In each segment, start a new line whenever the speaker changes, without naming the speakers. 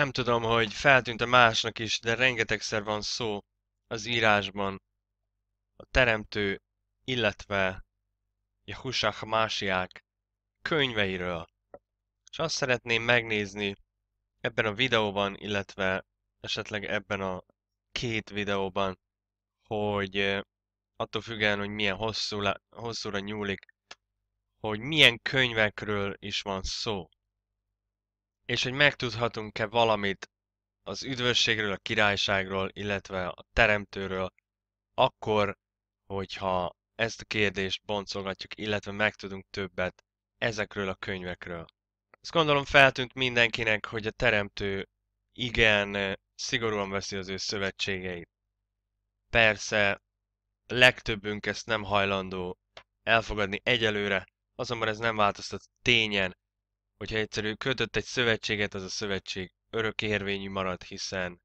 nem tudom, hogy feltűnt a másnak is, de rengetegszer van szó az írásban a teremtő, illetve Jahusach Másiák könyveiről. És azt szeretném megnézni ebben a videóban, illetve esetleg ebben a két videóban, hogy eh, attól függően, hogy milyen hosszúra, hosszúra nyúlik, hogy milyen könyvekről is van szó és hogy megtudhatunk-e valamit az üdvösségről, a királyságról, illetve a teremtőről, akkor, hogyha ezt a kérdést boncolgatjuk, illetve megtudunk többet ezekről a könyvekről. Azt gondolom feltűnt mindenkinek, hogy a teremtő igen eh, szigorúan veszi az ő szövetségeit. Persze legtöbbünk ezt nem hajlandó elfogadni egyelőre, azonban ez nem változtat tényen, hogyha egyszerű kötött egy szövetséget, az a szövetség örök érvényű marad, hiszen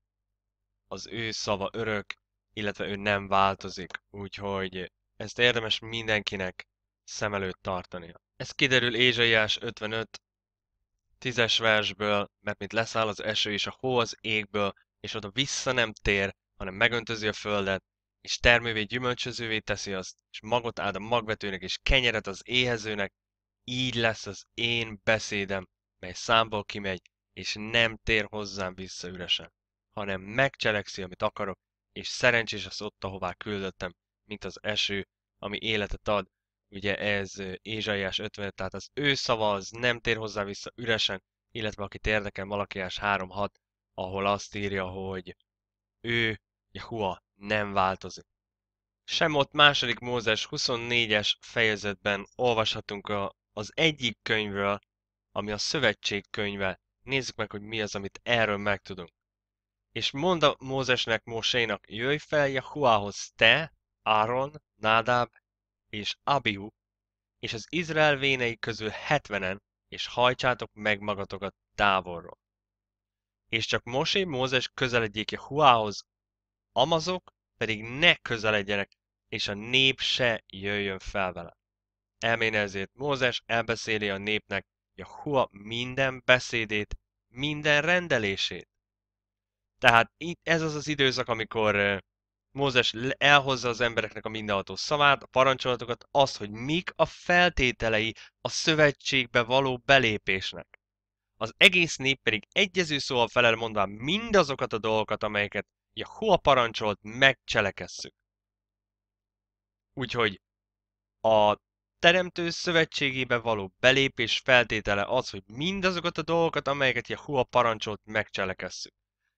az ő szava örök, illetve ő nem változik, úgyhogy ezt érdemes mindenkinek szem előtt tartania. Ez kiderül Ézsaiás 55, 10-es versből, mert mint leszáll az eső és a hó az égből, és oda vissza nem tér, hanem megöntözi a földet, és termővé gyümölcsözővé teszi azt, és magot áld a magvetőnek, és kenyeret az éhezőnek, így lesz az én beszédem, mely számból kimegy, és nem tér hozzám vissza üresen, hanem megcselekszi, amit akarok, és szerencsés az ott, ahová küldöttem, mint az eső, ami életet ad, ugye ez Ézsaiás 50, tehát az ő szava az nem tér hozzá vissza üresen, illetve aki érdekel Malakiás 3.6, ahol azt írja, hogy ő, Jehua, nem változik. Sem ott második Mózes 24-es fejezetben olvashatunk a az egyik könyvről, ami a szövetség könyve. Nézzük meg, hogy mi az, amit erről megtudunk. És mond a Mózesnek, Móseinak, jöjj fel Jahuához te, Áron, Nádáb és Abihu, és az Izrael vénei közül hetvenen, és hajtsátok meg magatokat távolról. És csak Mosé, Mózes közeledjék Jahuához, amazok pedig ne közeledjenek, és a nép se jöjjön fel vele elméne ezért Mózes, elbeszéli a népnek Jahua minden beszédét, minden rendelését. Tehát itt ez az az időszak, amikor Mózes elhozza az embereknek a mindenható szavát, a parancsolatokat, azt, hogy mik a feltételei a szövetségbe való belépésnek. Az egész nép pedig egyező szóval felel mondván mindazokat a dolgokat, amelyeket Jahua parancsolt, megcselekesszük. Úgyhogy a teremtő szövetségébe való belépés feltétele az, hogy mindazokat a dolgokat, amelyeket Jehua parancsolt, megcselekesszük.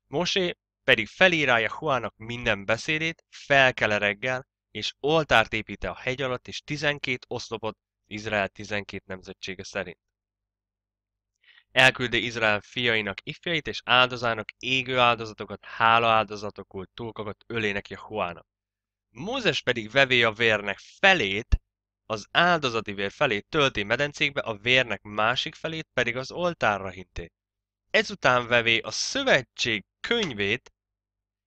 Mosé pedig felírálja Huának minden beszédét, felkele reggel, és oltárt épít a hegy alatt, és 12 oszlopot Izrael 12 nemzetsége szerint. Elküldi Izrael fiainak ifjait, és áldozának égő áldozatokat, hála áldozatokul, túlkakat ölének Jehuának. Mózes pedig vevé a vérnek felét, az áldozati vér felét tölti medencékbe, a vérnek másik felét pedig az oltárra hinti. Ezután vevé a szövetség könyvét,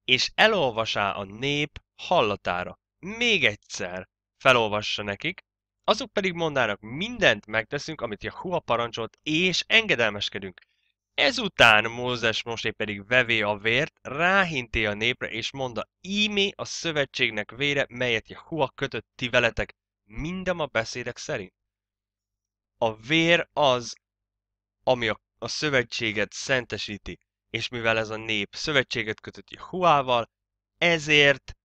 és elolvasá a nép hallatára. Még egyszer felolvassa nekik, azok pedig mondának, mindent megteszünk, amit Jahuva parancsolt, és engedelmeskedünk. Ezután Mózes Mosé pedig vevé a vért, ráhinté a népre, és mondta, ímé a szövetségnek vére, melyet Jahua kötött ti veletek, minden a beszédek szerint. A vér az, ami a, a szövetséget szentesíti, és mivel ez a nép szövetséget kötött Jehuával, ezért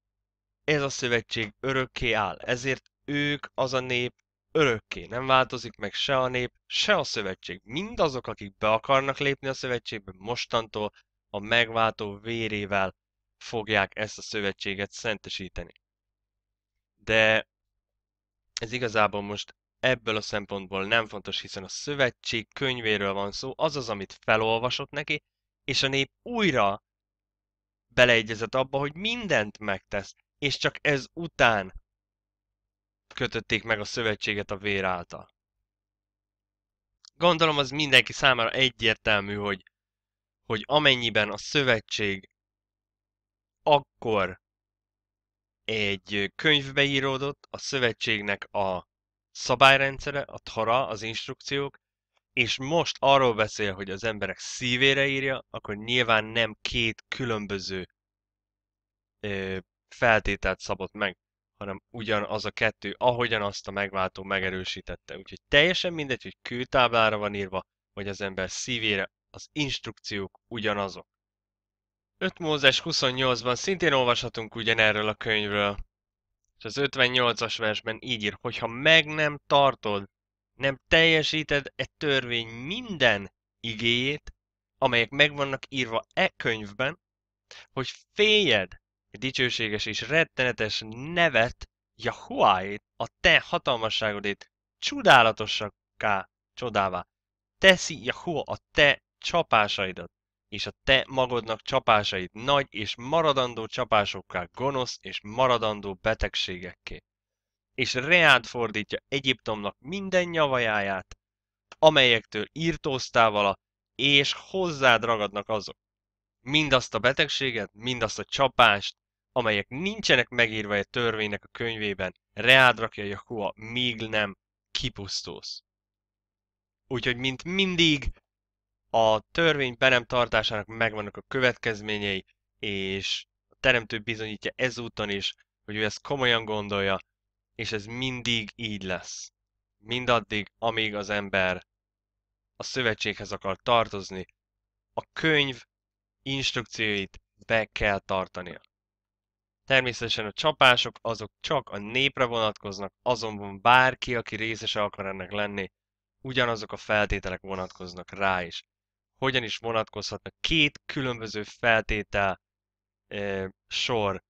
ez a szövetség örökké áll. Ezért ők az a nép örökké. Nem változik meg se a nép, se a szövetség. Mindazok, akik be akarnak lépni a szövetségbe, mostantól a megváltó vérével fogják ezt a szövetséget szentesíteni. De ez igazából most ebből a szempontból nem fontos, hiszen a szövetség könyvéről van szó, az az, amit felolvasott neki, és a nép újra beleegyezett abba, hogy mindent megtesz, és csak ez után kötötték meg a szövetséget a vér által. Gondolom az mindenki számára egyértelmű, hogy, hogy amennyiben a szövetség akkor egy könyvbe íródott a szövetségnek a szabályrendszere, a tara, az instrukciók, és most arról beszél, hogy az emberek szívére írja, akkor nyilván nem két különböző ö, feltételt szabott meg, hanem ugyanaz a kettő, ahogyan azt a megváltó megerősítette. Úgyhogy teljesen mindegy, hogy kőtáblára van írva, vagy az ember szívére, az instrukciók ugyanazok. 5 Mózes 28-ban szintén olvashatunk ugyanerről a könyvről. És az 58-as versben így ír, hogyha meg nem tartod, nem teljesíted e törvény minden igéjét, amelyek megvannak írva e könyvben, hogy féljed a dicsőséges és rettenetes nevet Jahuáét, a te hatalmasságodét csodálatosakká csodává. Teszi Jahua a te csapásaidat és a te magadnak csapásait nagy és maradandó csapásokká gonosz és maradandó betegségekké. És reád fordítja Egyiptomnak minden nyavajáját, amelyektől írtóztál vala, és hozzád ragadnak azok. Mindazt a betegséget, mindazt a csapást, amelyek nincsenek megírva egy törvénynek a könyvében, reád rakja Jakua, míg nem kipusztulsz. Úgyhogy, mint mindig, a törvény be nem tartásának megvannak a következményei, és a teremtő bizonyítja ezúton is, hogy ő ezt komolyan gondolja, és ez mindig így lesz. Mindaddig, amíg az ember a szövetséghez akar tartozni, a könyv instrukcióit be kell tartania. Természetesen a csapások azok csak a népre vonatkoznak, azonban bárki, aki részese akar ennek lenni, ugyanazok a feltételek vonatkoznak rá is hogyan is vonatkozhatna két különböző feltétel e, sor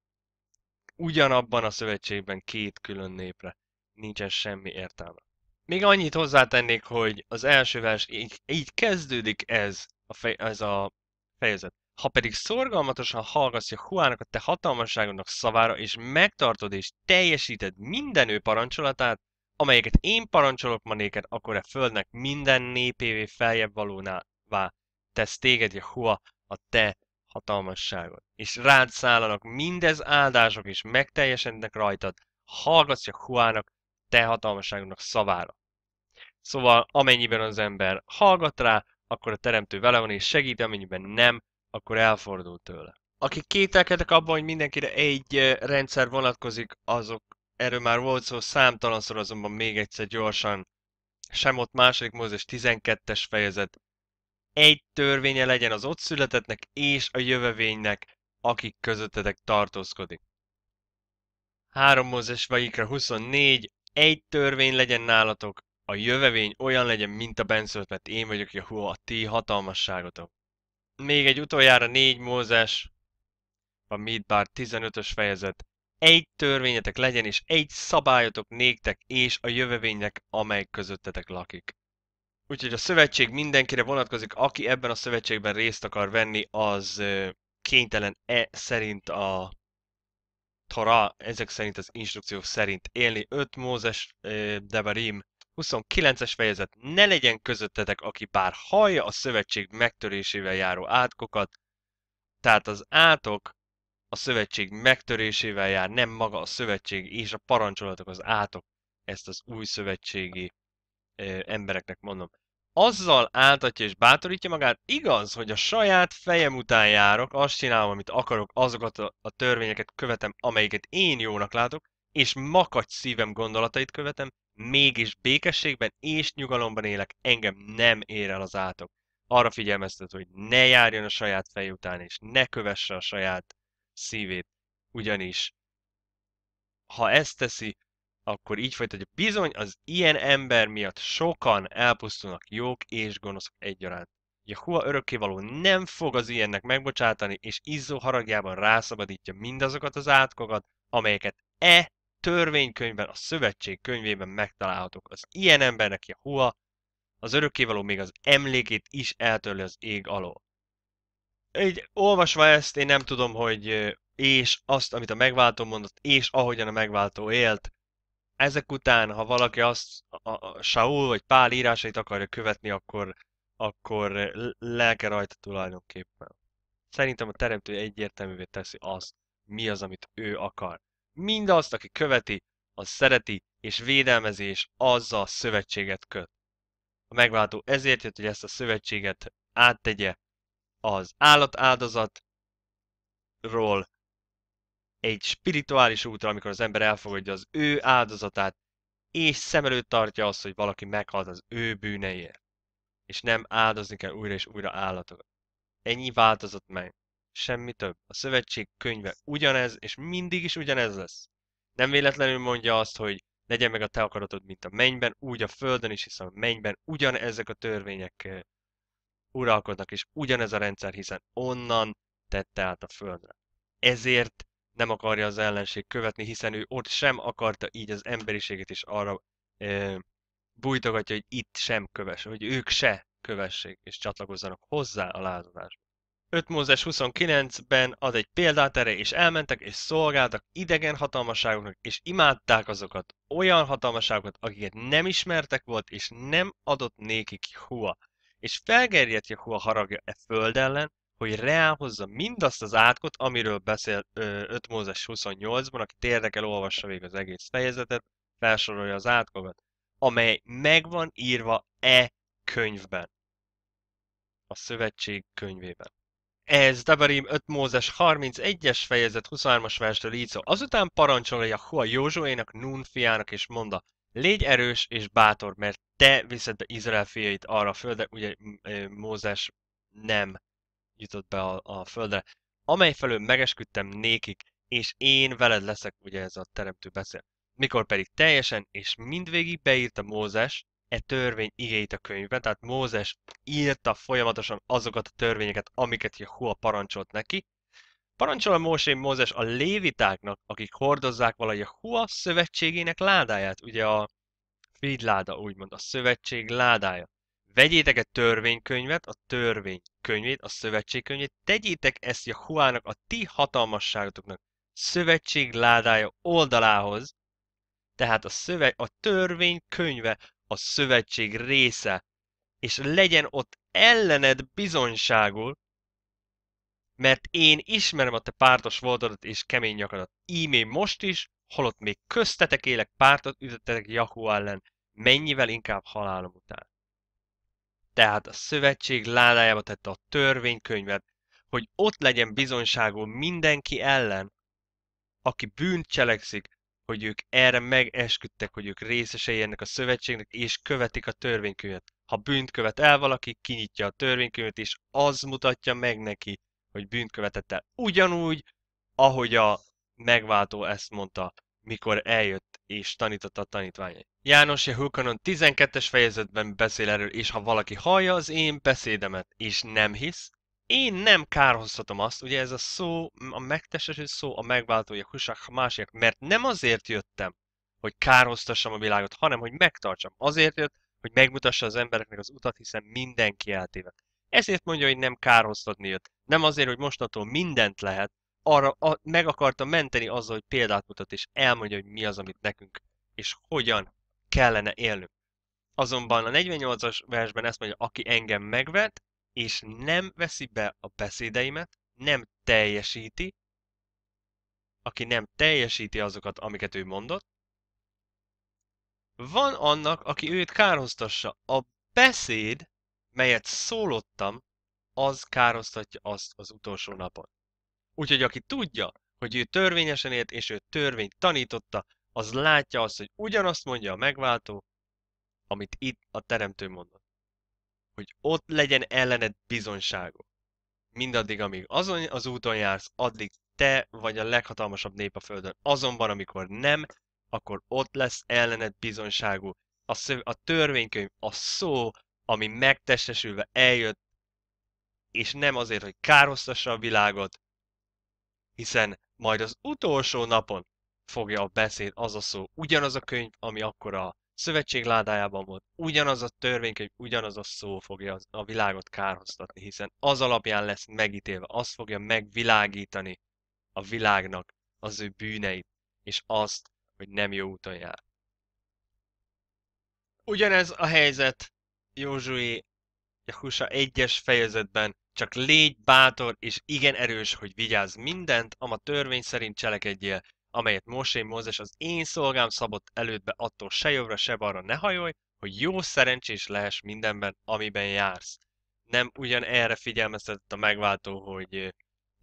ugyanabban a szövetségben két külön népre. Nincsen semmi értelme. Még annyit hozzátennék, hogy az első vers így, így kezdődik ez a, fej, ez a fejezet. Ha pedig szorgalmatosan hallgatsz a Huának a te hatalmasságodnak szavára, és megtartod és teljesíted minden ő parancsolatát, amelyeket én parancsolok ma néked, akkor e földnek minden népévé feljebb valónál vá tesz téged, Jehova, a te hatalmasságod. És rád szállanak mindez áldások, és megteljesednek rajtad. Hallgatsz Jehovának, te hatalmasságodnak szavára. Szóval amennyiben az ember hallgat rá, akkor a teremtő vele van és segít, amennyiben nem, akkor elfordul tőle. Akik kételkedek abban, hogy mindenkire egy rendszer vonatkozik, azok erről már volt szó számtalanszor, azonban még egyszer gyorsan. Sem ott második Mózes 12-es fejezet, egy törvénye legyen az ott születetnek és a jövevénynek, akik közöttetek tartózkodik. 3 Mózes Vaikra 24, egy törvény legyen nálatok, a jövevény olyan legyen, mint a benszölt, én vagyok Jehova, a ti hatalmasságotok. Még egy utoljára 4 Mózes, a Midbar 15-ös fejezet. Egy törvényetek legyen, és egy szabályotok néktek és a jövevénynek, amely közöttetek lakik. Úgyhogy a szövetség mindenkire vonatkozik, aki ebben a szövetségben részt akar venni, az kénytelen e szerint a Tora, ezek szerint az instrukció szerint élni. 5 Mózes Devarim 29-es fejezet. Ne legyen közöttetek, aki bár hallja a szövetség megtörésével járó átkokat, tehát az átok a szövetség megtörésével jár, nem maga a szövetség és a parancsolatok az átok ezt az új szövetségi ö, embereknek mondom. Azzal áltatja és bátorítja magát, igaz, hogy a saját fejem után járok, azt csinálom, amit akarok, azokat a, a törvényeket követem, amelyeket én jónak látok, és makacs szívem gondolatait követem, mégis békességben és nyugalomban élek, engem nem ér el az átok. Arra figyelmeztet, hogy ne járjon a saját fej után, és ne kövesse a saját szívét, ugyanis ha ezt teszi, akkor így folytatja. Bizony, az ilyen ember miatt sokan elpusztulnak jók és gonoszok egyaránt. hua örökkévaló nem fog az ilyennek megbocsátani, és izzó haragjában rászabadítja mindazokat az átkokat, amelyeket e törvénykönyvben, a szövetség könyvében megtalálhatok. Az ilyen embernek hua az örökkévaló még az emlékét is eltörli az ég alól. Így olvasva ezt, én nem tudom, hogy és azt, amit a megváltó mondott, és ahogyan a megváltó élt, ezek után, ha valaki azt a Saul vagy Pál írásait akarja követni, akkor, akkor lelke rajta tulajdonképpen. Szerintem a teremtő egyértelművé teszi azt, mi az, amit ő akar. Mindazt, aki követi, az szereti, és védelmezés azzal szövetséget köt. A megváltó ezért jött, hogy ezt a szövetséget áttegye az állatáldozatról egy spirituális útra, amikor az ember elfogadja az ő áldozatát, és szem előtt tartja azt, hogy valaki meghalt az ő bűneiért, és nem áldozni kell újra és újra állatokat. Ennyi változott meg. Semmi több. A szövetség könyve ugyanez, és mindig is ugyanez lesz. Nem véletlenül mondja azt, hogy legyen meg a te akaratod, mint a mennyben, úgy a földön is, hiszen a mennyben ugyanezek a törvények eh, uralkodnak, és ugyanez a rendszer, hiszen onnan tette át a földre. Ezért nem akarja az ellenség követni, hiszen ő ott sem akarta, így az emberiséget is arra e, bújtogatja, hogy itt sem köves, hogy ők se kövessék és csatlakozzanak hozzá a lázadásba. 5 Mózes 29-ben ad egy példát erre, és elmentek és szolgáltak idegen hatalmaságoknak, és imádták azokat, olyan hatalmaságokat, akiket nem ismertek volt, és nem adott nékik Hua. És felgerjedt Jehova haragja e föld ellen, hogy hozza mindazt az átkot, amiről beszél 5 Mózes 28-ban, aki érdekel, olvassa végig az egész fejezetet, felsorolja az átkokat, amely megvan írva e könyvben. A szövetség könyvében. Ez Dabarim 5 Mózes 31-es fejezet 23-as verstől így szó. Azután parancsolja Hua Józsuénak, Nun fiának, és mondta: légy erős és bátor, mert te viszed be Izrael fiait arra a földre, ugye Mózes nem jutott be a, a földre, amely felől megesküdtem nékik, és én veled leszek, ugye ez a teremtő beszél. Mikor pedig teljesen és mindvégig beírta Mózes e törvény igéit a könyvben, tehát Mózes írta folyamatosan azokat a törvényeket, amiket Jehova parancsolt neki, Parancsol a Mósé Mózes a lévitáknak, akik hordozzák valahogy a Hua szövetségének ládáját, ugye a Fridláda, úgymond, a szövetség ládája. Vegyétek egy törvénykönyvet, a törvénykönyvét, a szövetségkönyvét, tegyétek ezt Jahuának, a ti hatalmasságotoknak szövetség ládája oldalához, tehát a, szöve, a törvénykönyve a szövetség része, és legyen ott ellened bizonyságul, mert én ismerem a te pártos voltadat és kemény nyakadat. Ímé most is, holott még köztetek élek pártot üzetetek Jahu ellen, mennyivel inkább halálom után tehát a szövetség ládájába tette a törvénykönyvet, hogy ott legyen bizonságú mindenki ellen, aki bűnt cselekszik, hogy ők erre megesküdtek, hogy ők részesei ennek a szövetségnek, és követik a törvénykönyvet. Ha bűnt követ el valaki, kinyitja a törvénykönyvet, és az mutatja meg neki, hogy bűnt követett el. Ugyanúgy, ahogy a megváltó ezt mondta, mikor eljött és tanította a tanítványait. János Jehulkanon 12-es fejezetben beszél erről, és ha valaki hallja az én beszédemet, és nem hisz, én nem kárhoztatom azt, ugye ez a szó, a megtestesült szó, a megváltója, husák, másik, mert nem azért jöttem, hogy kárhoztassam a világot, hanem hogy megtartsam. Azért jött, hogy megmutassa az embereknek az utat, hiszen mindenki eltévedt. Ezért mondja, hogy nem kárhoztatni jött. Nem azért, hogy mostantól mindent lehet, arra a, meg akarta menteni azzal, hogy példát mutat, és elmondja, hogy mi az, amit nekünk, és hogyan kellene élnünk. Azonban a 48-as versben ezt mondja, aki engem megvet, és nem veszi be a beszédeimet, nem teljesíti, aki nem teljesíti azokat, amiket ő mondott, van annak, aki őt kárhoztassa. A beszéd, melyet szólottam, az kárhoztatja azt az utolsó napon. Úgyhogy aki tudja, hogy ő törvényesen élt, és ő törvényt tanította, az látja azt, hogy ugyanazt mondja a megváltó, amit itt a teremtő mondott. Hogy ott legyen ellened bizonyságok. Mindaddig, amíg azon az úton jársz, addig te vagy a leghatalmasabb nép a Földön. Azonban, amikor nem, akkor ott lesz ellened bizonyságú. A, szöv, a törvénykönyv, a szó, ami megtestesülve eljött, és nem azért, hogy károsztassa a világot, hiszen majd az utolsó napon fogja a beszéd az a szó, ugyanaz a könyv, ami akkor a szövetség ládájában volt, ugyanaz a törvénykönyv, ugyanaz a szó fogja a világot kárhoztatni, hiszen az alapján lesz megítélve, az fogja megvilágítani a világnak az ő bűneit, és azt, hogy nem jó úton jár. Ugyanez a helyzet Józsué Jahusa 1-es fejezetben csak légy bátor és igen erős, hogy vigyázz mindent, ama törvény szerint cselekedjél, amelyet Mosé Mózes az én szolgám szabott elődbe attól se jobbra, se balra ne hajolj, hogy jó szerencsés lehess mindenben, amiben jársz. Nem ugyan erre figyelmeztetett a megváltó, hogy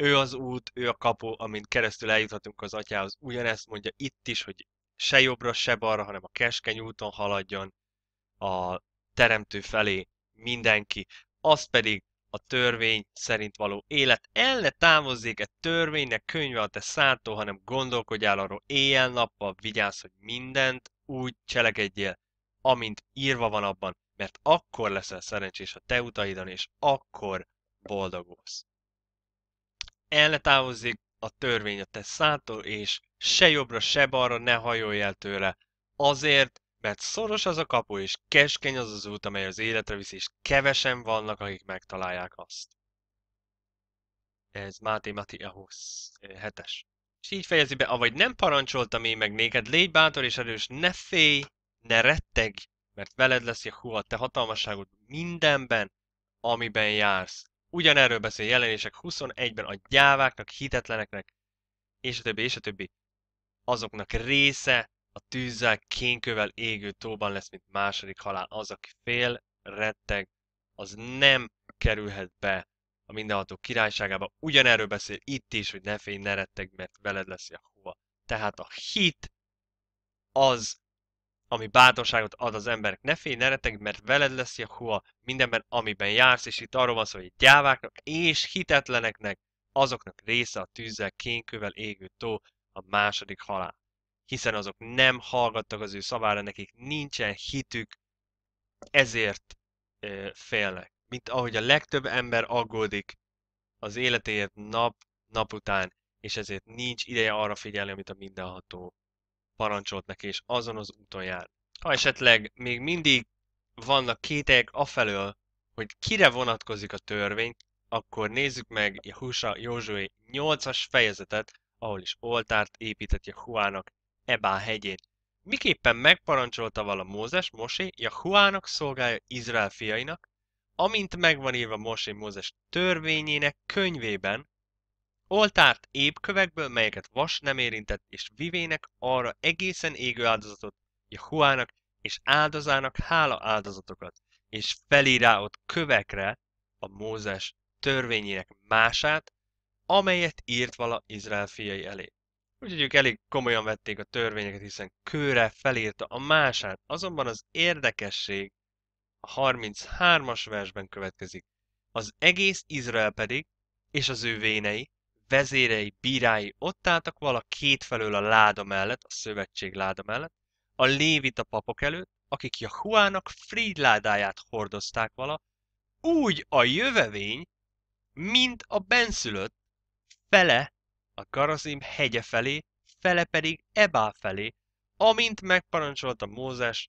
ő az út, ő a kapu, amint keresztül eljuthatunk az atyához. Ugyanezt mondja itt is, hogy se jobbra, se balra, hanem a keskeny úton haladjon a teremtő felé mindenki. Az pedig a törvény szerint való élet. El ne távozzék egy törvénynek könyve a te szádtól, hanem gondolkodjál arról éjjel-nappal, vigyázz, hogy mindent úgy cselekedjél, amint írva van abban, mert akkor leszel szerencsés a te utaidon, és akkor boldogulsz. El ne távozzék a törvény a te szádtól, és se jobbra, se balra ne hajolj el tőle, azért, mert szoros az a kapu, és keskeny az az út, amely az életre visz és kevesen vannak, akik megtalálják azt. Ez Máté Mati a eh, hetes. És így fejezi be, avagy nem parancsoltam én meg néked, légy bátor és erős, ne félj, ne retteg, mert veled lesz Jehova, te hatalmasságod mindenben, amiben jársz. Ugyanerről beszél jelenések 21-ben a gyáváknak, hitetleneknek, és a többi, és a többi. Azoknak része a tűzzel, kénkövel égő tóban lesz, mint második halál. Az, aki fél, retteg, az nem kerülhet be a mindenható királyságába. Ugyanerről beszél itt is, hogy ne félj, ne retteg, mert veled lesz Jehova. Tehát a hit az, ami bátorságot ad az emberek Ne félj, ne retteg, mert veled lesz Jehova mindenben, amiben jársz, és itt arról van szó, hogy gyáváknak és hitetleneknek azoknak része a tűzzel, kénkövel égő tó, a második halál hiszen azok nem hallgattak az ő szavára, nekik nincsen hitük, ezért félnek. Mint ahogy a legtöbb ember aggódik az életéért nap, nap után, és ezért nincs ideje arra figyelni, amit a mindenható parancsolt neki, és azon az úton jár. Ha esetleg még mindig vannak kételyek afelől, hogy kire vonatkozik a törvény, akkor nézzük meg Jehusa Józsué 8-as fejezetet, ahol is oltárt épített Jehuának Ebá hegyét. Miképpen megparancsolta vala Mózes, Mosé, Jahuának szolgálja Izrael fiainak, amint megvan írva Mosé Mózes törvényének könyvében, oltárt épkövekből, melyeket vas nem érintett, és vivének arra egészen égő áldozatot, Jahuának és áldozának hála áldozatokat, és felírá ott kövekre a Mózes törvényének mását, amelyet írt vala Izrael fiai elé. Úgyhogy ők elég komolyan vették a törvényeket, hiszen kőre felírta a mását. Azonban az érdekesség a 33-as versben következik. Az egész Izrael pedig, és az ő vénei, vezérei, bírái ott álltak vala felől a láda mellett, a szövetség láda mellett, a lévita papok előtt, akik Jahuának ládáját hordozták vala, úgy a jövevény, mint a benszülött fele a Garazim hegye felé, fele pedig Ebá felé, amint megparancsolta Mózes,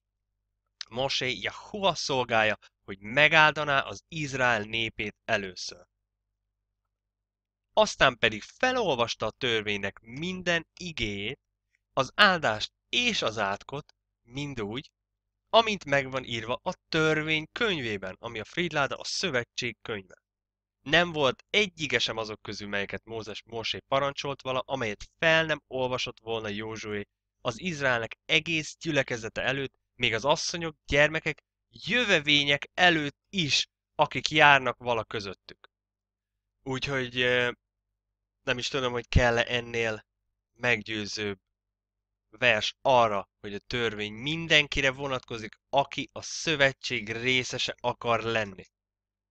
Mosé Jahua szolgája, hogy megáldaná az Izrael népét először. Aztán pedig felolvasta a törvénynek minden igéjét, az áldást és az átkot, mind úgy, amint megvan írva a törvény könyvében, ami a Fridláda a szövetség könyve nem volt egyike sem azok közül, melyeket Mózes Mosé parancsolt vala, amelyet fel nem olvasott volna Józsué az Izraelnek egész gyülekezete előtt, még az asszonyok, gyermekek, jövevények előtt is, akik járnak vala közöttük. Úgyhogy nem is tudom, hogy kell-e ennél meggyőzőbb vers arra, hogy a törvény mindenkire vonatkozik, aki a szövetség részese akar lenni.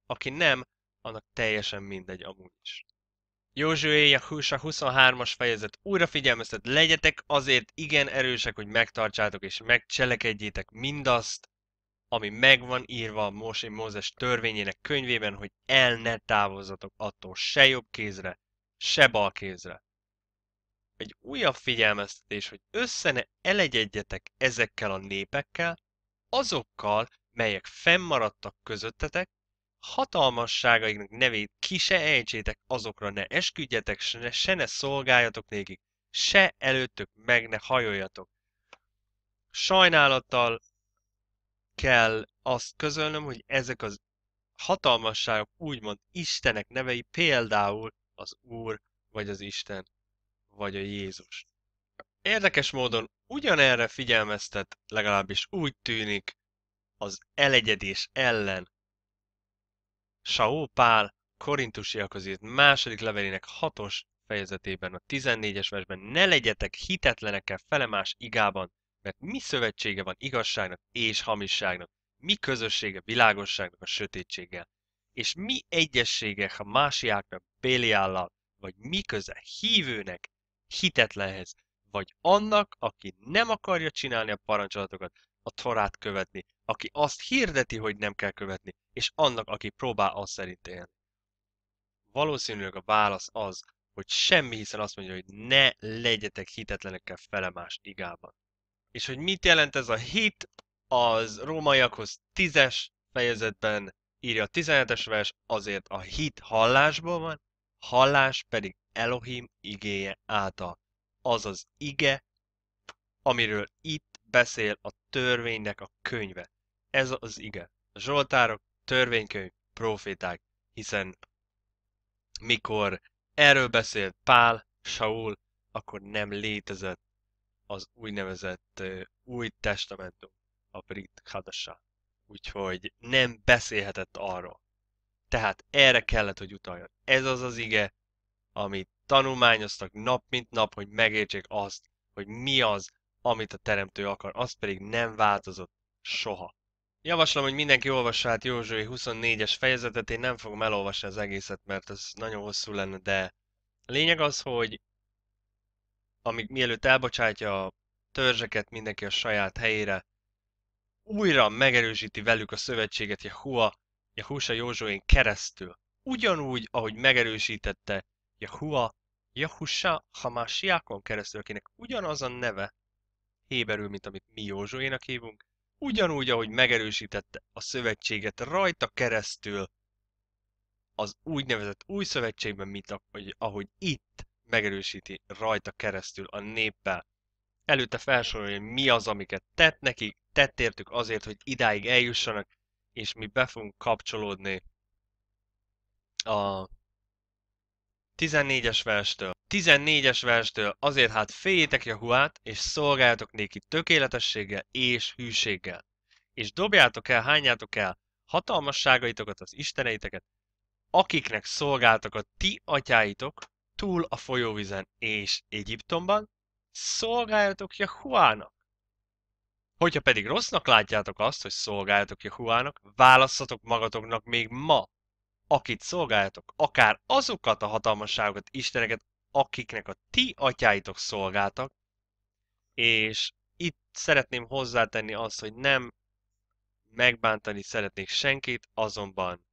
Aki nem, annak teljesen mindegy amúgy is. Józsué a 23-as fejezet újra figyelmeztet, legyetek azért igen erősek, hogy megtartsátok és megcselekedjétek mindazt, ami megvan írva a Mosé Mózes törvényének könyvében, hogy el ne távozzatok attól se jobb kézre, se bal kézre. Egy újabb figyelmeztetés, hogy össze ne elegyedjetek ezekkel a népekkel, azokkal, melyek fennmaradtak közöttetek, hatalmasságainak nevét ki se ejtsétek, azokra ne esküdjetek, se, se ne szolgáljatok nékik, se előttök meg ne hajoljatok. Sajnálattal kell azt közölnöm, hogy ezek az hatalmasságok úgymond Istenek nevei, például az Úr, vagy az Isten, vagy a Jézus. Érdekes módon ugyanerre figyelmeztet, legalábbis úgy tűnik, az elegyedés ellen Saó Pál korintusiakhoz írt második levelének hatos fejezetében, a 14-es versben ne legyetek hitetlenekkel felemás igában, mert mi szövetsége van igazságnak és hamisságnak, mi közössége világosságnak a sötétséggel, és mi egyessége ha másiáknak Béliállal, vagy mi köze hívőnek, hitetlenhez, vagy annak, aki nem akarja csinálni a parancsolatokat, a Torát követni, aki azt hirdeti, hogy nem kell követni, és annak, aki próbál az szerint élni. Valószínűleg a válasz az, hogy semmi, hiszen azt mondja, hogy ne legyetek hitetlenekkel más igában. És hogy mit jelent ez a hit, az rómaiakhoz tízes fejezetben írja a 17-es vers, azért a hit hallásból van, hallás pedig Elohim igéje által. Az az ige, amiről itt beszél a törvénynek a könyve. Ez az ige. A Zsoltárok, törvénykönyv, proféták, hiszen mikor erről beszélt Pál, Saul, akkor nem létezett az úgynevezett uh, új testamentum, a brit hadassa. Úgyhogy nem beszélhetett arról. Tehát erre kellett, hogy utaljon. Ez az az ige, amit tanulmányoztak nap mint nap, hogy megértsék azt, hogy mi az, amit a teremtő akar, az pedig nem változott soha. Javaslom, hogy mindenki olvassa át Józsui 24-es fejezetet, én nem fogom elolvasni az egészet, mert az nagyon hosszú lenne, de a lényeg az, hogy amíg mielőtt elbocsátja a törzseket mindenki a saját helyére, újra megerősíti velük a szövetséget Jehua, Jehusa Józsuén keresztül. Ugyanúgy, ahogy megerősítette Jehua, Jehusa Hamásiákon keresztül, akinek ugyanaz a neve, héberül, mint amit mi Józsuénak hívunk, ugyanúgy, ahogy megerősítette a szövetséget rajta keresztül az úgynevezett új szövetségben, mint ahogy itt megerősíti rajta keresztül a néppel. Előtte felsorolja, hogy mi az, amiket tett neki, tett értük azért, hogy idáig eljussanak, és mi be fogunk kapcsolódni a 14-es verstől 14-es verstől azért hát féljétek Jahuát, és szolgáljatok néki tökéletességgel és hűséggel. És dobjátok el, hányjátok el hatalmasságaitokat, az isteneiteket, akiknek szolgáltak a ti atyáitok túl a folyóvizen és Egyiptomban, szolgáljatok Jahuának. Hogyha pedig rossznak látjátok azt, hogy szolgáljatok Jahuának, válasszatok magatoknak még ma, akit szolgáljatok, akár azokat a hatalmasságokat, isteneket, akiknek a ti atyáitok szolgáltak, és itt szeretném hozzátenni azt, hogy nem megbántani szeretnék senkit, azonban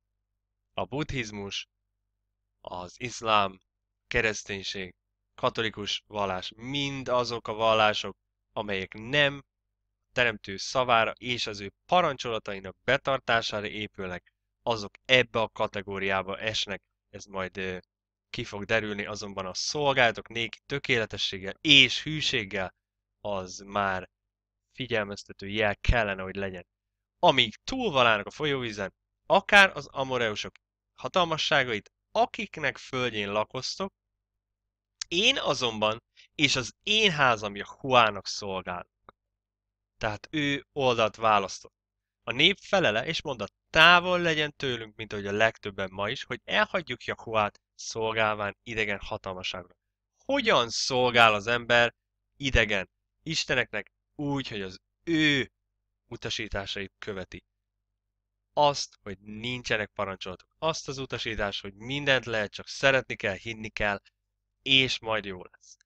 a buddhizmus, az iszlám, kereszténység, katolikus vallás, mind azok a vallások, amelyek nem teremtő szavára és az ő parancsolatainak betartására épülnek, azok ebbe a kategóriába esnek, ez majd ki fog derülni azonban a szolgálatok néki tökéletességgel és hűséggel, az már figyelmeztető jel kellene, hogy legyen. Amíg túlvalának a folyóvízen, akár az amoreusok hatalmasságait, akiknek földjén lakoztok, én azonban és az én házam Jahuának szolgálok. Tehát ő oldalt választott. A nép felele és mondta, távol legyen tőlünk, mint ahogy a legtöbben ma is, hogy elhagyjuk Jahuát, szolgálván idegen hatalmaságnak. Hogyan szolgál az ember idegen isteneknek úgy, hogy az ő utasításait követi? Azt, hogy nincsenek parancsolatok. Azt az utasítás, hogy mindent lehet, csak szeretni kell, hinni kell, és majd jó lesz.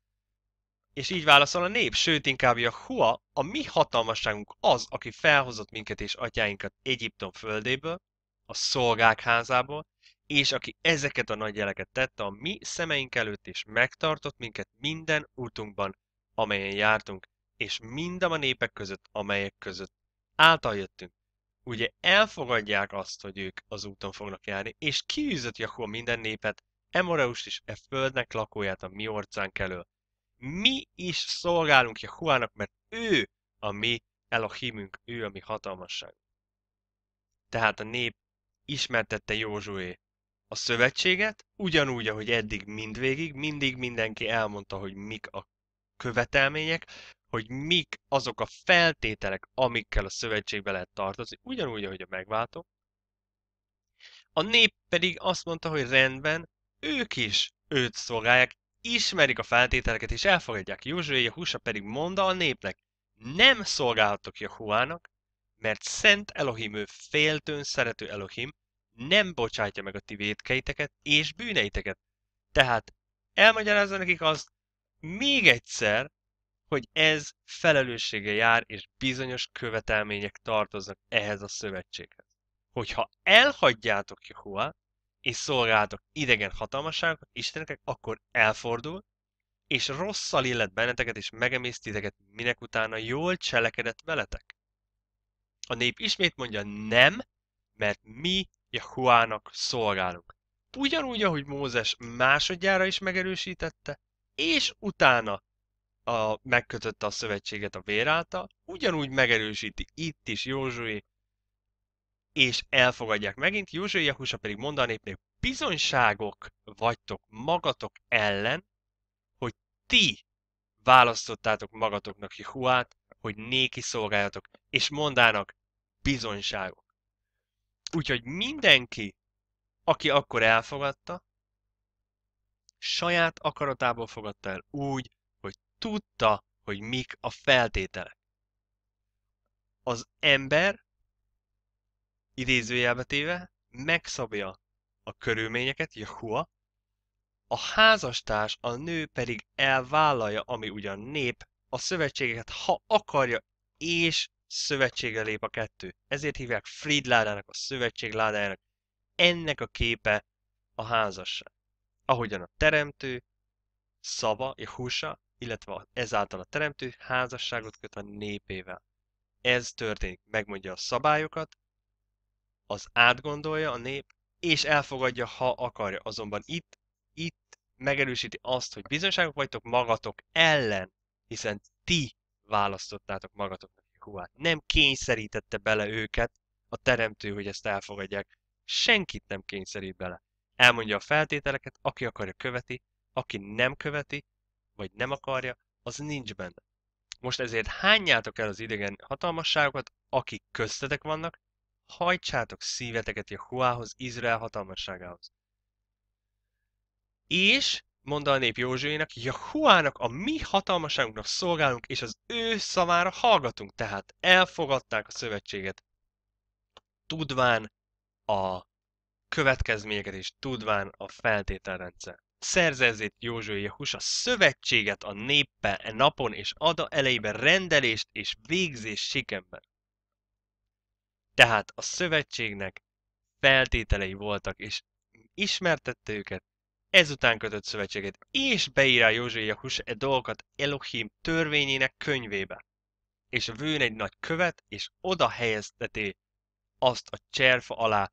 És így válaszol a nép, sőt inkább a Hua, a mi hatalmasságunk az, aki felhozott minket és atyáinkat Egyiptom földéből, a szolgák házából, és aki ezeket a nagy jeleket tette a mi szemeink előtt, és megtartott minket minden útunkban, amelyen jártunk, és mind a népek között, amelyek között által jöttünk. Ugye elfogadják azt, hogy ők az úton fognak járni, és kiűzött Jakó minden népet, Emoreust is e földnek lakóját a mi orcánk elől. Mi is szolgálunk Jahuának, mert ő a mi Elohimünk, ő a mi hatalmasság. Tehát a nép ismertette Józsué a szövetséget, ugyanúgy, ahogy eddig mindvégig, mindig mindenki elmondta, hogy mik a követelmények, hogy mik azok a feltételek, amikkel a szövetségbe lehet tartozni, ugyanúgy, ahogy a megváltó. A nép pedig azt mondta, hogy rendben, ők is őt szolgálják, ismerik a feltételeket és elfogadják. Józsué Husa pedig mondta a népnek, nem szolgálhatok Jehovának, mert szent Elohim ő féltőn szerető Elohim, nem bocsátja meg a ti védkeiteket és bűneiteket. Tehát elmagyarázza nekik azt még egyszer, hogy ez felelőssége jár, és bizonyos követelmények tartoznak ehhez a szövetséghez. Hogyha elhagyjátok Jehovát, és szolgáltok idegen hatalmasságokat, Isteneknek, akkor elfordul, és rosszal illet benneteket, és megemésztiteket, minek utána jól cselekedett veletek. A nép ismét mondja nem, mert mi Jahuának szolgálunk. Ugyanúgy, ahogy Mózes másodjára is megerősítette, és utána a, megkötötte a szövetséget a vér által, ugyanúgy megerősíti itt is Józsué, és elfogadják megint, Józsué Jahusa pedig mond a népnek, bizonyságok vagytok magatok ellen, hogy ti választottátok magatoknak Jehuát, hogy néki szolgáljatok, és mondának bizonyságok. Úgyhogy mindenki, aki akkor elfogadta, saját akaratából fogadta el úgy, hogy tudta, hogy mik a feltételek. Az ember, idézőjelbe téve, megszabja a körülményeket, Jahua, a házastárs, a nő pedig elvállalja, ami ugyan nép, a szövetségeket, ha akarja, és szövetségre lép a kettő. Ezért hívják Fried ládának, a szövetség ládájának. Ennek a képe a házasság. Ahogyan a teremtő szava, húsa, illetve ezáltal a teremtő házasságot köt a népével. Ez történik, megmondja a szabályokat, az átgondolja a nép, és elfogadja, ha akarja. Azonban itt, itt megerősíti azt, hogy bizonyságok vagytok magatok ellen, hiszen ti választottátok magatoknak Jeszkóát. Nem kényszerítette bele őket a teremtő, hogy ezt elfogadják. Senkit nem kényszerít bele. Elmondja a feltételeket, aki akarja követi, aki nem követi, vagy nem akarja, az nincs benne. Most ezért hányjátok el az idegen hatalmasságokat, akik köztetek vannak, hajtsátok szíveteket Jehuához, Izrael hatalmasságához. És mondta a nép Józsuénak, Jahuának a mi hatalmaságunknak szolgálunk, és az ő szavára hallgatunk. Tehát elfogadták a szövetséget, tudván a következményeket és tudván a feltételrendszer. Szerzezzét Józsué Jehus a szövetséget a néppel e napon és ada elejében rendelést és végzés sikemben. Tehát a szövetségnek feltételei voltak, és ismertette őket, ezután kötött szövetséget, és beírá Jakus e dolgokat Elohim törvényének könyvébe. És vőn egy nagy követ, és oda helyezteté azt a cserfa alá,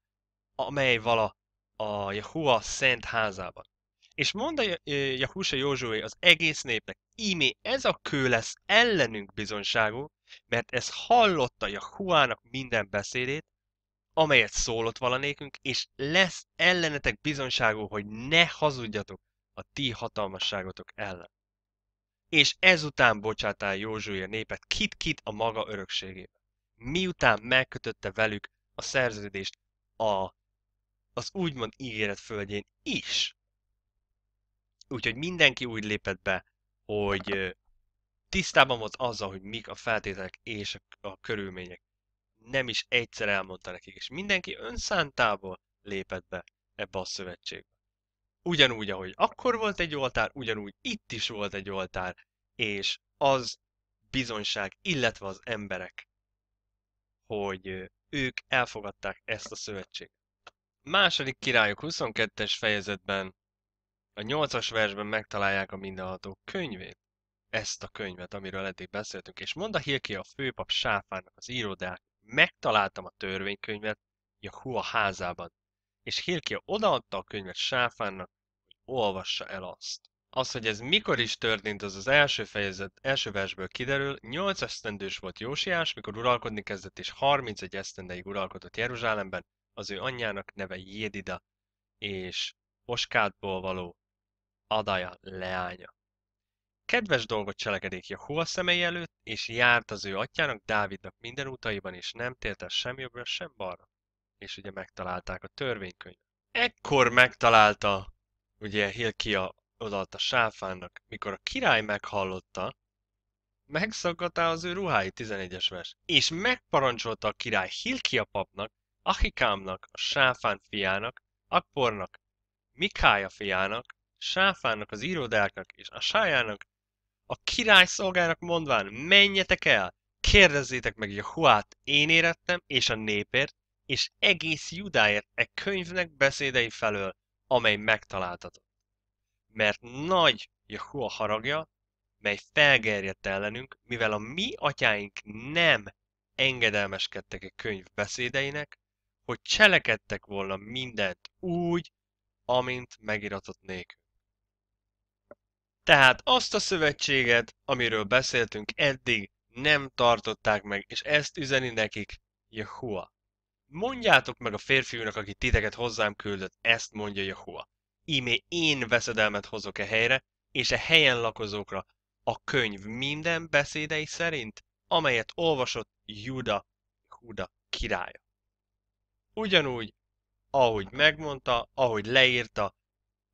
amely vala a Jehua szent házában. És mondja Jahusa Józsué az egész népnek, ímé ez a kő lesz ellenünk bizonságú, mert ez hallotta Jahuának minden beszédét, amelyet szólott valanékünk, és lesz ellenetek bizonságú, hogy ne hazudjatok a ti hatalmasságotok ellen. És ezután bocsátál Józsué a népet kit-kit a maga örökségébe. Miután megkötötte velük a szerződést a, az úgymond ígéret földjén is. Úgyhogy mindenki úgy lépett be, hogy tisztában volt azzal, hogy mik a feltételek és a, a körülmények nem is egyszer elmondta nekik, és mindenki önszántából lépett be ebbe a szövetségbe. Ugyanúgy, ahogy akkor volt egy oltár, ugyanúgy itt is volt egy oltár, és az bizonyság, illetve az emberek, hogy ők elfogadták ezt a szövetséget. Második királyok 22-es fejezetben a 8-as versben megtalálják a mindenható könyvét, ezt a könyvet, amiről eddig beszéltünk, és mond a Hilki a főpap Sáfának, az irodák, megtaláltam a törvénykönyvet Jahua házában, és Hilkia odaadta a könyvet Sáfánnak, hogy olvassa el azt. Az, hogy ez mikor is történt, az az első fejezet, első versből kiderül, 8 esztendős volt Jósiás, mikor uralkodni kezdett, és 31 esztendeig uralkodott Jeruzsálemben, az ő anyjának neve Jédida, és Oskádból való Adaja leánya. Kedves dolgot cselekedék Jehova szemei előtt, és járt az ő atyának, Dávidnak minden utaiban, és nem tért el sem jobbra, sem balra. És ugye megtalálták a törvénykönyv. Ekkor megtalálta, ugye Hilkia odaadta Sáfánnak, mikor a király meghallotta, megszakadta az ő ruhái, 11-es vers. És megparancsolta a király Hilkia papnak, Ahikámnak, a Sáfán fiának, Akpornak, Mikája fiának, Sáfának, az íródáknak és a sájának, a király szolgának mondván, menjetek el, kérdezzétek meg Jahuát, én érettem, és a népért, és egész Judáért e könyvnek beszédei felől, amely megtaláltatott. Mert nagy Jahua haragja, mely felgerjedt ellenünk, mivel a mi atyáink nem engedelmeskedtek a e könyv beszédeinek, hogy cselekedtek volna mindent úgy, amint megiratott nékünk. Tehát azt a szövetséget, amiről beszéltünk eddig, nem tartották meg, és ezt üzeni nekik Jehua. Mondjátok meg a férfiúnak, aki titeket hozzám küldött, ezt mondja Jehua. Ímé én veszedelmet hozok e helyre, és e helyen lakozókra, a könyv minden beszédei szerint, amelyet olvasott Juda, Huda királya. Ugyanúgy, ahogy megmondta, ahogy leírta,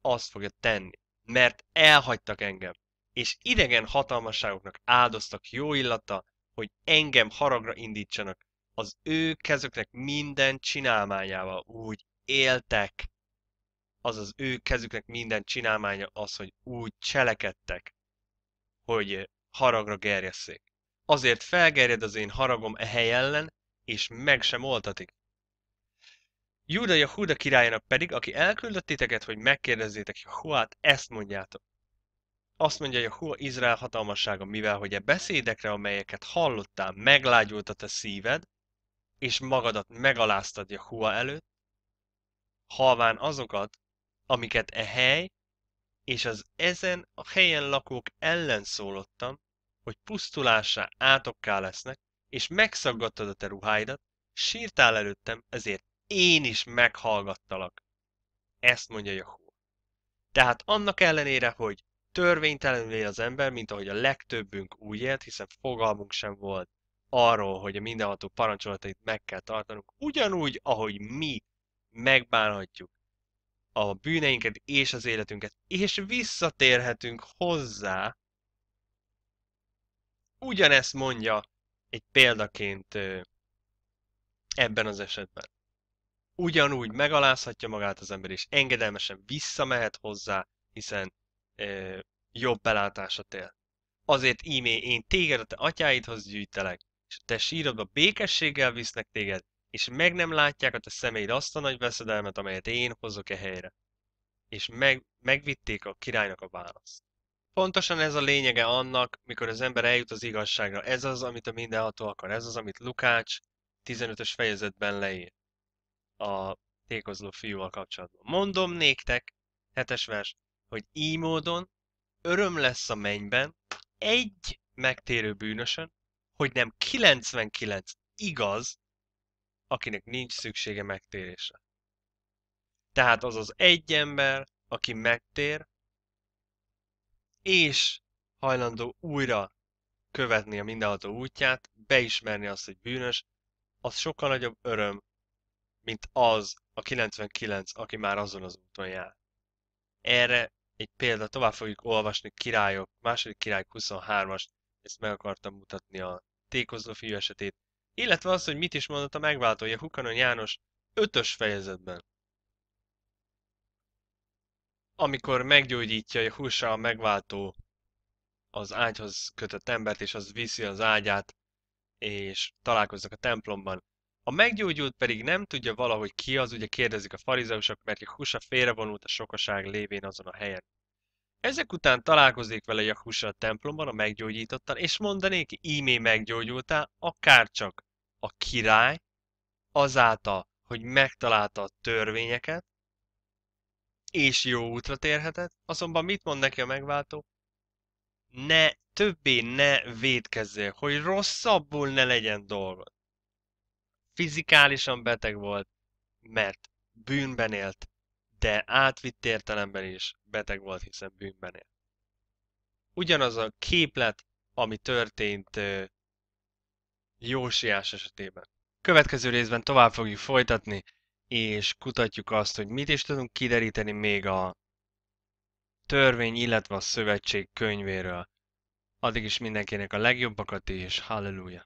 azt fogja tenni mert elhagytak engem, és idegen hatalmasságoknak áldoztak jó illata, hogy engem haragra indítsanak. Az ő kezüknek minden csinálmányával úgy éltek. Az az ő kezüknek minden csinálmánya az, hogy úgy cselekedtek, hogy haragra gerjesszék. Azért felgerjed az én haragom e hely ellen, és meg sem oltatik. Júda Huda királyának pedig, aki elküldött titeket, hogy megkérdezzétek Jahuát, ezt mondjátok. Azt mondja a Jahua Izrael hatalmassága, mivel hogy a e beszédekre, amelyeket hallottál, meglágyult a te szíved, és magadat megaláztad a Jahua előtt, halván azokat, amiket e hely és az ezen a helyen lakók ellen szólottam, hogy pusztulásá átokká lesznek, és megszaggattad a te ruháidat, sírtál előttem, ezért én is meghallgattalak. Ezt mondja Jahó. Tehát annak ellenére, hogy törvénytelenül él az ember, mint ahogy a legtöbbünk úgy élt, hiszen fogalmunk sem volt arról, hogy a mindenható parancsolatait meg kell tartanunk, ugyanúgy, ahogy mi megbánhatjuk a bűneinket és az életünket, és visszatérhetünk hozzá, ugyanezt mondja egy példaként ebben az esetben ugyanúgy megalázhatja magát az ember, és engedelmesen visszamehet hozzá, hiszen ö, jobb belátása él. Azért ímé én téged a te atyáidhoz gyűjtelek, és a te sírodba békességgel visznek téged, és meg nem látják a te szemeid azt a nagy veszedelmet, amelyet én hozok e helyre. És meg, megvitték a királynak a választ. Pontosan ez a lényege annak, mikor az ember eljut az igazságra. Ez az, amit a mindenható akar. Ez az, amit Lukács 15-ös fejezetben leír a tékozló fiúval kapcsolatban. Mondom néktek, hetes vers, hogy így módon öröm lesz a mennyben egy megtérő bűnösön, hogy nem 99 igaz, akinek nincs szüksége megtérésre. Tehát az az egy ember, aki megtér, és hajlandó újra követni a mindenható útját, beismerni azt, hogy bűnös, az sokkal nagyobb öröm, mint az a 99, aki már azon az úton jár. Erre egy példa, tovább fogjuk olvasni királyok, második király 23-as, ezt meg akartam mutatni a tékozló fiú esetét, illetve az, hogy mit is mondott a megváltója Hukanon János 5-ös fejezetben. Amikor meggyógyítja húsa a megváltó az ágyhoz kötött embert, és az viszi az ágyát, és találkoznak a templomban. A meggyógyult pedig nem tudja valahogy ki az, ugye kérdezik a farizeusok, mert Jahusa félrevonult a sokaság lévén azon a helyen. Ezek után találkozik vele Jahusa a templomban, a meggyógyítottan, és mondanék, ímé meggyógyultál, akárcsak a király, azáltal, hogy megtalálta a törvényeket, és jó útra térhetett, azonban mit mond neki a megváltó? Ne, többé ne védkezzél, hogy rosszabbul ne legyen dolgod fizikálisan beteg volt, mert bűnben élt, de átvitt értelemben is beteg volt, hiszen bűnben élt. Ugyanaz a képlet, ami történt Jósiás esetében. Következő részben tovább fogjuk folytatni, és kutatjuk azt, hogy mit is tudunk kideríteni még a törvény, illetve a szövetség könyvéről. Addig is mindenkinek a legjobbakat, és halleluja!